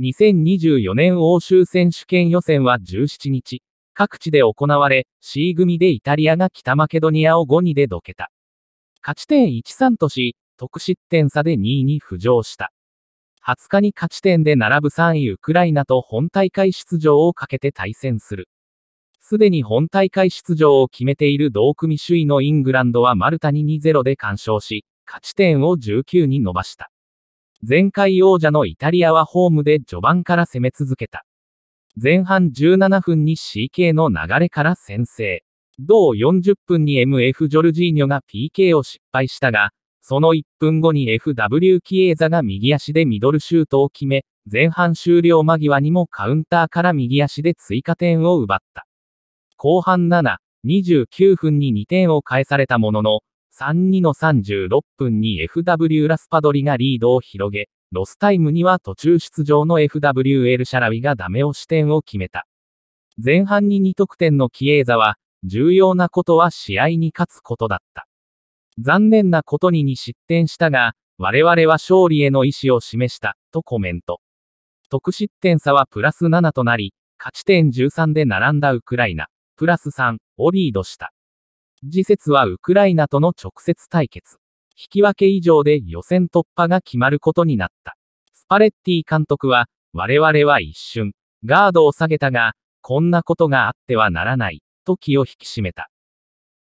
2024年欧州選手権予選は17日、各地で行われ、C 組でイタリアが北マケドニアを5 2でどけた。勝ち点13とし、得失点差で2位に浮上した。20日に勝ち点で並ぶ3位ウクライナと本大会出場をかけて対戦する。すでに本大会出場を決めている同組首位のイングランドはマルタに2-0で完勝し、勝ち点を19に伸ばした。前回王者のイタリアはホームで序盤から攻め続けた。前半17分に CK の流れから先制。同40分に MF ジョルジーニョが PK を失敗したが、その1分後に FW キエーザが右足でミドルシュートを決め、前半終了間際にもカウンターから右足で追加点を奪った。後半7、29分に2点を返されたものの、32の36分に FW ラスパドリがリードを広げ、ロスタイムには途中出場の FW エルシャラビがダメ押し点を決めた。前半に2得点のキエーザは、重要なことは試合に勝つことだった。残念なことに2失点したが、我々は勝利への意思を示した、とコメント。得失点差はプラス7となり、勝ち点13で並んだウクライナ、プラス3をリードした。次節はウクライナとの直接対決。引き分け以上で予選突破が決まることになった。スパレッティ監督は、我々は一瞬、ガードを下げたが、こんなことがあってはならない、と気を引き締めた。